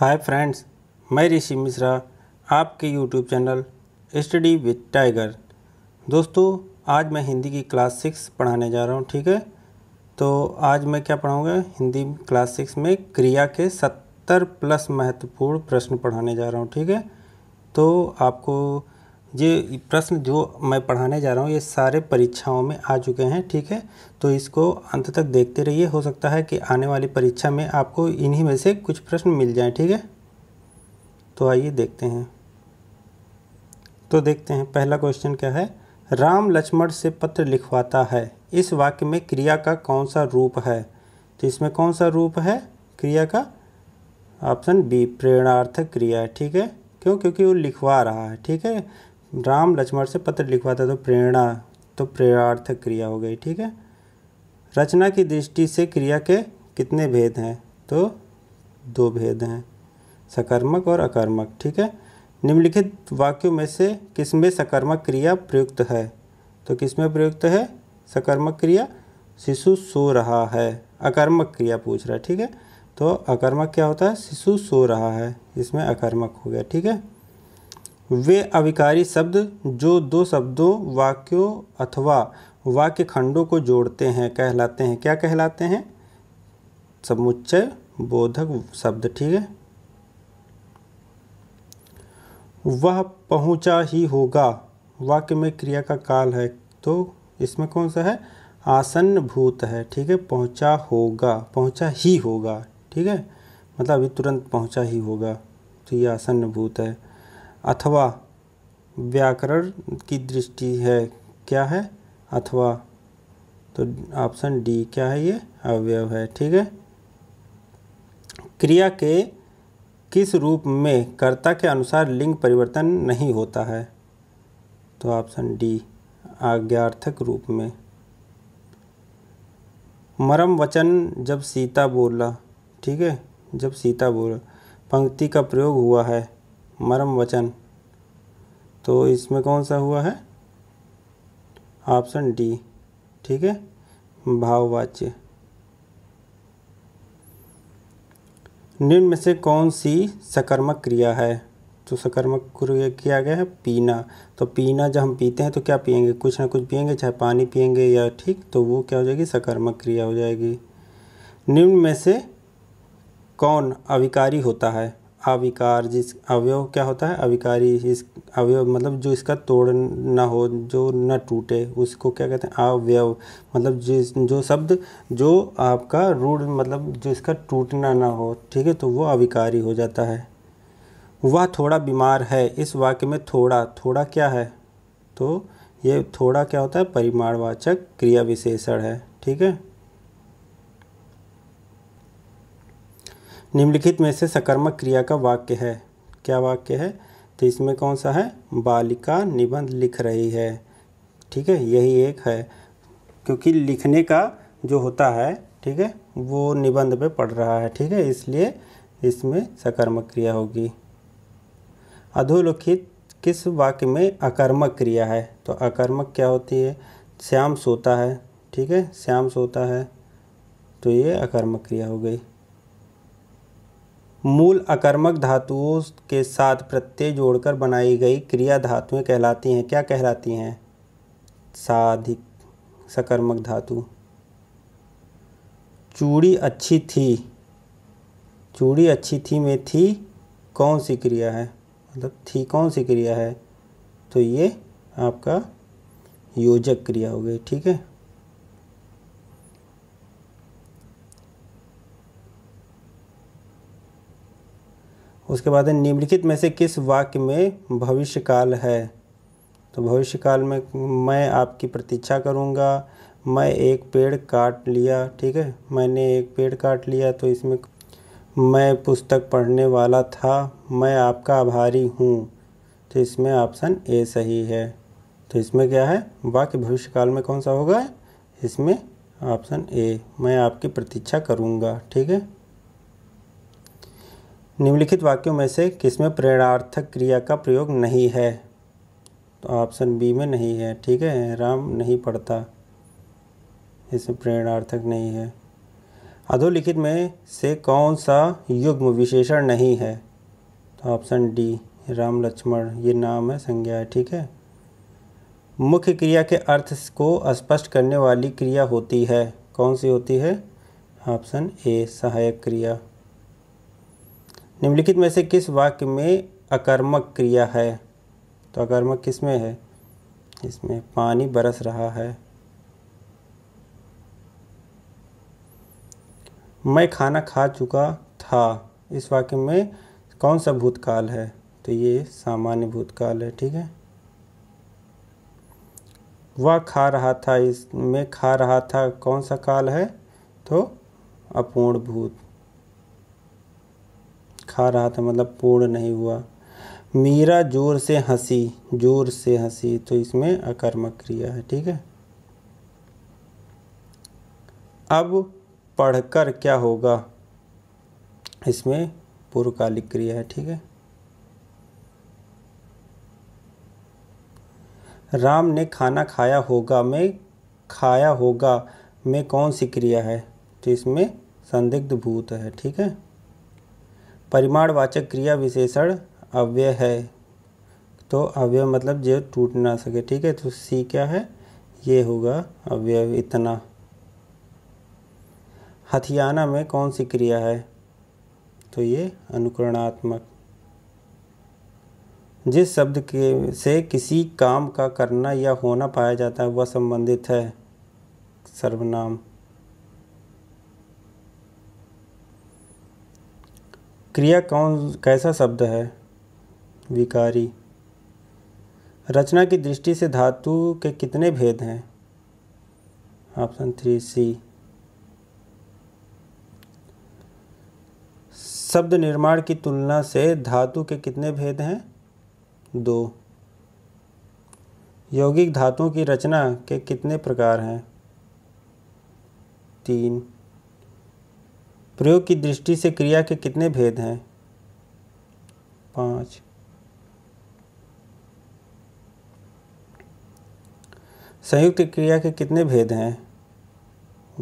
hi friends मैं ऋषि मिश्रा आपके YouTube channel Study with Tiger दोस्तों आज मैं हिंदी की क्लास सिक्स पढ़ाने जा रहा हूँ ठीक है तो आज मैं क्या पढ़ाऊँगा हिंदी क्लास सिक्स में क्रिया के सत्तर प्लस महत्वपूर्ण प्रश्न पढ़ाने जा रहा हूँ ठीक है तो आपको ये प्रश्न जो मैं पढ़ाने जा रहा हूँ ये सारे परीक्षाओं में आ चुके हैं ठीक है तो इसको अंत तक देखते रहिए हो सकता है कि आने वाली परीक्षा में आपको इन्हीं में से कुछ प्रश्न मिल जाए ठीक है तो आइए देखते हैं तो देखते हैं पहला क्वेश्चन क्या है राम लक्ष्मण से पत्र लिखवाता है इस वाक्य में क्रिया का कौन सा रूप है तो इसमें कौन सा रूप है क्रिया का ऑप्शन बी प्रेरणार्थक क्रिया ठीक है क्यों क्योंकि वो लिखवा रहा है ठीक है राम लक्ष्मण से पत्र लिखवाता तो प्रेरणा तो प्रेरणार्थक क्रिया हो गई ठीक है रचना की दृष्टि से क्रिया के कितने भेद हैं तो दो भेद हैं सकर्मक और अकर्मक ठीक है निम्नलिखित वाक्यों में से किसमें सकर्मक क्रिया प्रयुक्त है तो किसमें प्रयुक्त है सकर्मक क्रिया शिशु सो रहा है अकर्मक क्रिया पूछ रहा है ठीक है तो अकर्मक क्या होता है शिशु सो रहा है इसमें अकर्मक हो गया ठीक है वे अविकारी शब्द जो दो शब्दों वाक्यों अथवा वाक्य खंडों को जोड़ते हैं कहलाते हैं क्या कहलाते हैं समुच्चय बोधक शब्द ठीक है वह पहुंचा ही होगा वाक्य में क्रिया का काल है तो इसमें कौन सा है आसन्न भूत है ठीक है पहुंचा होगा पहुंचा ही होगा ठीक है मतलब अभी तुरंत पहुंचा ही होगा तो ये आसन्न भूत है अथवा व्याकरण की दृष्टि है क्या है अथवा तो ऑप्शन डी क्या है ये अवयव है ठीक है क्रिया के किस रूप में कर्ता के अनुसार लिंग परिवर्तन नहीं होता है तो ऑप्शन डी आज्ञार्थक रूप में मरम वचन जब सीता बोला ठीक है जब सीता बोला पंक्ति का प्रयोग हुआ है मरम वचन तो इसमें कौन सा हुआ है ऑप्शन डी ठीक है भाववाच्य निम्न में से कौन सी सकर्मक क्रिया है तो सकर्मक क्रिया किया गया है पीना तो पीना जब हम पीते हैं तो क्या पियेंगे कुछ ना कुछ पियेंगे चाहे पानी पियेंगे या ठीक तो वो क्या हो जाएगी सकर्मक क्रिया हो जाएगी निम्न में से कौन अविकारी होता है अविकार जिस अवयव क्या होता है अविकारी इस अवयव मतलब जो इसका तोड़ ना हो जो न टूटे उसको क्या कहते हैं अवयव मतलब जिस जो शब्द जो आपका रूढ़ मतलब जो इसका टूटना ना हो ठीक है तो वो अविकारी हो जाता है वह थोड़ा बीमार है इस वाक्य में थोड़ा थोड़ा क्या है तो ये थोड़ा क्या होता है परिमाणवाचक क्रिया विशेषण है ठीक है निम्नलिखित में से सकर्मक क्रिया का वाक्य है क्या वाक्य है तो इसमें कौन सा है बालिका निबंध लिख रही है ठीक है यही एक है क्योंकि लिखने का जो होता है ठीक है वो निबंध पे पढ़ रहा है ठीक है इसलिए इसमें सकर्मक क्रिया होगी अधोलिखित किस वाक्य में अकर्मक क्रिया है तो अकर्मक क्या होती है श्याम सोता है ठीक है श्याम सोता है तो ये अकर्मक क्रिया हो गई मूल अकर्मक धातुओं के साथ प्रत्यय जोड़कर बनाई गई क्रिया धातुएं कहलाती हैं क्या कहलाती हैं साधिक सकर्मक धातु चूड़ी अच्छी थी चूड़ी अच्छी थी में थी कौन सी क्रिया है मतलब थी कौन सी क्रिया है तो ये आपका योजक क्रिया हो गई ठीक है उसके बाद है निम्नलिखित में से किस वाक्य में भविष्यकाल है तो भविष्यकाल में मैं आपकी प्रतीक्षा करूँगा मैं एक पेड़ काट लिया ठीक है मैंने एक पेड़ काट लिया तो इसमें मैं पुस्तक पढ़ने वाला था मैं आपका आभारी हूँ तो इसमें ऑप्शन ए सही है तो इसमें क्या है वाक्य भविष्यकाल में कौन सा होगा इसमें ऑप्शन ए मैं आपकी प्रतीक्षा करूँगा ठीक है निम्नलिखित वाक्यों में से किसमें प्रेरणार्थक क्रिया का प्रयोग नहीं है तो ऑप्शन बी में नहीं है ठीक है राम नहीं पढ़ता इसमें प्रेरणार्थक नहीं है अधोलिखित में से कौन सा युग्म विशेषण नहीं है तो ऑप्शन डी राम लक्ष्मण ये नाम है संज्ञा है ठीक है मुख्य क्रिया के अर्थ को स्पष्ट करने वाली क्रिया होती है कौन सी होती है ऑप्शन ए सहायक क्रिया निम्नलिखित में से किस वाक्य में अकर्मक क्रिया है तो अकर्मक किस में है इसमें पानी बरस रहा है मैं खाना खा चुका था इस वाक्य में कौन सा भूतकाल है तो ये सामान्य भूतकाल है ठीक है वह खा रहा था इसमें खा रहा था कौन सा काल है तो अपूर्ण भूत छा रहा था मतलब पूर्ण नहीं हुआ मीरा जोर से हंसी जोर से हंसी तो इसमें अकर्मक क्रिया है ठीक है अब पढ़कर क्या होगा इसमें पूर्वकालिक क्रिया है ठीक है राम ने खाना खाया होगा में खाया होगा में कौन सी क्रिया है तो इसमें संदिग्ध भूत है ठीक है परिमाणवाचक क्रिया विशेषण अव्यय है तो अव्यय मतलब जो टूट ना सके ठीक है तो सी क्या है ये होगा अव्यय इतना हथियाना में कौन सी क्रिया है तो ये अनुकरणात्मक जिस शब्द के से किसी काम का करना या होना पाया जाता है वह संबंधित है सर्वनाम क्रिया कौन कैसा शब्द है विकारी रचना की दृष्टि से धातु के कितने भेद हैं ऑप्शन थ्री सी शब्द निर्माण की तुलना से धातु के कितने भेद हैं दो यौगिक धातुओं की रचना के कितने प्रकार हैं तीन प्रयोग की दृष्टि से क्रिया के कितने भेद हैं पांच संयुक्त क्रिया के कितने भेद हैं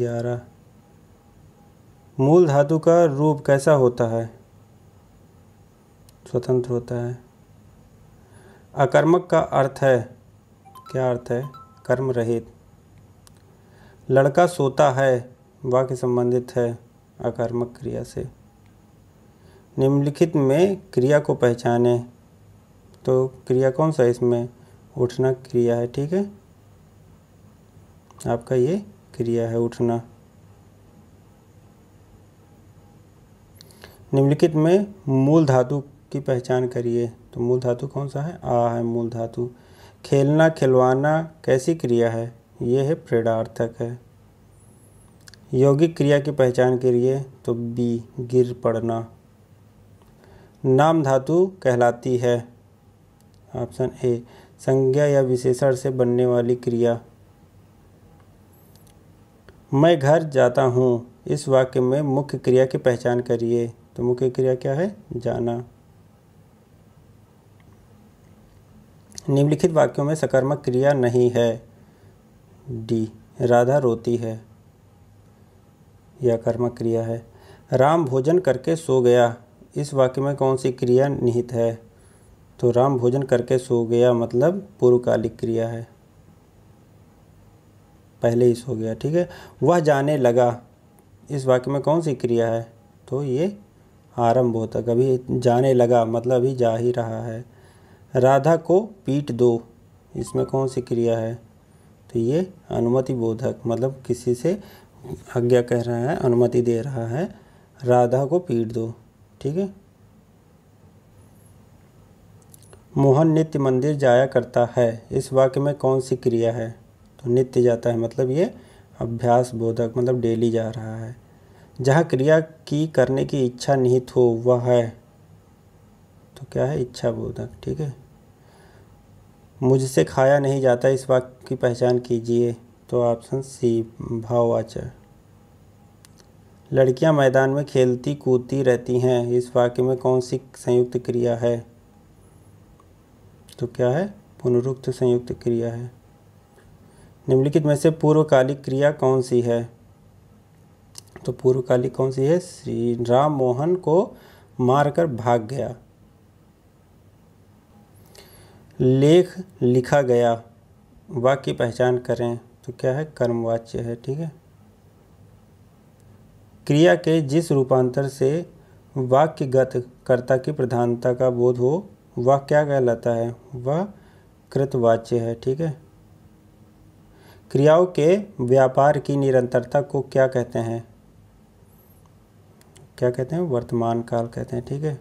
ग्यारह मूल धातु का रूप कैसा होता है स्वतंत्र होता है अकर्मक का अर्थ है क्या अर्थ है कर्म रहित लड़का सोता है वाक्य संबंधित है अकर्मक क्रिया से निम्नलिखित में क्रिया को पहचाने तो क्रिया कौन सा इसमें उठना क्रिया है ठीक है आपका ये क्रिया है उठना निम्नलिखित में मूल धातु की पहचान करिए तो मूल धातु कौन सा है आ है मूल धातु खेलना खिलवाना कैसी क्रिया है ये है प्रेरणार्थक है यौगिक क्रिया की पहचान करिए तो बी गिर पड़ना नाम धातु कहलाती है ऑप्शन ए संज्ञा या विशेषण से बनने वाली क्रिया मैं घर जाता हूँ इस वाक्य में मुख्य क्रिया की पहचान करिए तो मुख्य क्रिया क्या है जाना निम्नलिखित वाक्यों में सकर्मक क्रिया नहीं है डी राधा रोती है यह कर्मक क्रिया है राम भोजन करके सो गया इस वाक्य में कौन सी क्रिया निहित है तो राम भोजन करके सो गया मतलब पूर्वकालिक क्रिया है पहले ही सो गया ठीक है वह जाने लगा इस वाक्य में कौन सी क्रिया है तो ये आरंभ होता कभी जाने लगा मतलब अभी जा ही रहा है राधा को पीट दो इसमें कौन सी क्रिया है तो ये अनुमति बोधक मतलब किसी से आज्ञा कह रहा है अनुमति दे रहा है राधा को पीट दो ठीक है मोहन नित्य मंदिर जाया करता है इस वाक्य में कौन सी क्रिया है तो नित्य जाता है मतलब ये अभ्यास बोधक मतलब डेली जा रहा है जहाँ क्रिया की करने की इच्छा निहित हो वह है तो क्या है इच्छा बोधक ठीक है मुझसे खाया नहीं जाता इस वाक्य की पहचान कीजिए तो ऑप्शन सी भाववाचक लड़कियां मैदान में खेलती कूदती रहती हैं इस वाक्य में कौन सी संयुक्त क्रिया है तो क्या है पुनरुक्त संयुक्त क्रिया है निम्नलिखित में से पूर्वकालिक क्रिया कौन सी है तो पूर्वकालिक कौन सी है श्री राम मोहन को मारकर भाग गया लेख लिखा गया वाक्य पहचान करें तो क्या है कर्मवाच्य है ठीक है क्रिया के जिस रूपांतर से वाक्यगत कर्ता की प्रधानता का बोध हो वह क्या कहलाता है वह कृतवाच्य है ठीक है क्रियाओं के व्यापार की निरंतरता को क्या कहते हैं क्या कहते हैं वर्तमान काल कहते हैं ठीक है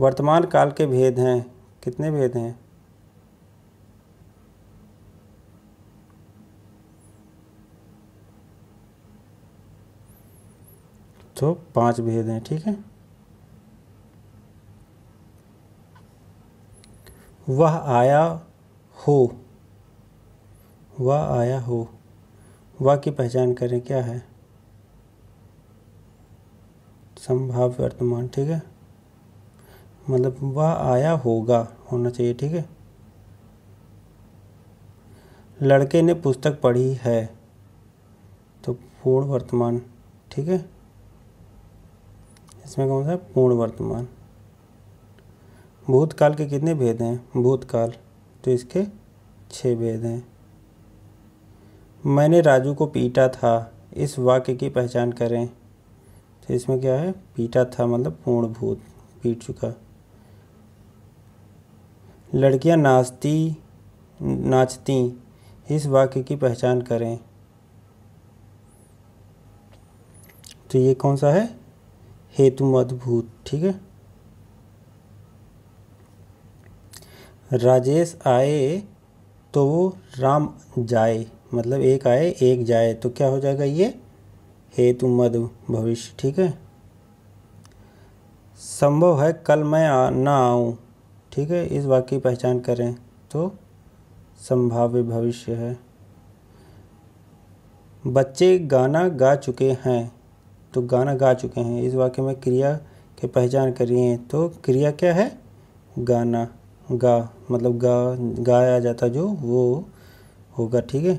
वर्तमान काल के भेद हैं कितने भेद हैं तो पाँच भेज दें ठीक है वह आया हो वह आया हो वह की पहचान करें क्या है संभाव वर्तमान ठीक है मतलब वह आया होगा होना चाहिए ठीक है लड़के ने पुस्तक पढ़ी है तो पूर्ण वर्तमान ठीक है इसमें कौन सा है पूर्ण वर्तमान भूतकाल के कितने भेद हैं भूतकाल तो इसके छः भेद हैं मैंने राजू को पीटा था इस वाक्य की पहचान करें तो इसमें क्या है पीटा था मतलब पूर्ण भूत पीट चुका लड़कियां नाचती नाचती इस वाक्य की पहचान करें तो ये कौन सा है हेतु मधुभूत ठीक है राजेश आए तो वो राम जाए मतलब एक आए एक जाए तो क्या हो जाएगा ये हेतु मद भविष्य ठीक है संभव है कल मैं आ, ना आऊँ ठीक है इस वाक्य की पहचान करें तो संभाव्य भविष्य है बच्चे गाना गा चुके हैं तो गाना गा चुके हैं इस वाक्य में क्रिया की पहचान करिए तो क्रिया क्या है गाना गा मतलब गा गाया जाता जो वो होगा ठीक है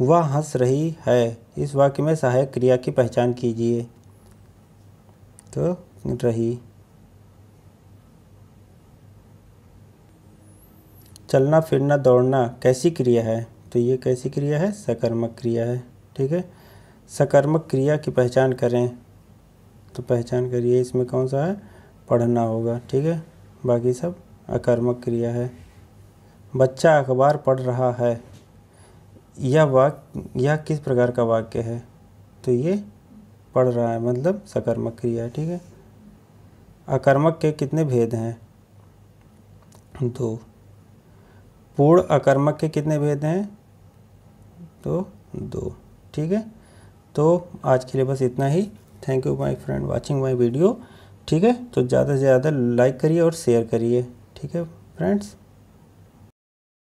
वह हंस रही है इस वाक्य में सहायक क्रिया की पहचान कीजिए तो रही चलना फिरना दौड़ना कैसी क्रिया है तो ये कैसी क्रिया है सकर्मक क्रिया है ठीक है सकर्मक क्रिया की पहचान करें तो पहचान करिए इसमें कौन सा है पढ़ना होगा ठीक है बाकी सब अकर्मक क्रिया है बच्चा अखबार पढ़ रहा है यह वाक्य यह किस प्रकार का वाक्य है तो ये पढ़ रहा है मतलब सकर्मक क्रिया ठीक है अकर्मक के कितने भेद हैं दो पूर्ण अकर्मक के कितने भेद हैं तो दो ठीक है तो आज के लिए बस इतना ही thank you my friend watching my video ठीक है तो ज़्यादा से ज़्यादा लाइक करिए और शेयर करिए ठीक है फ्रेंड्स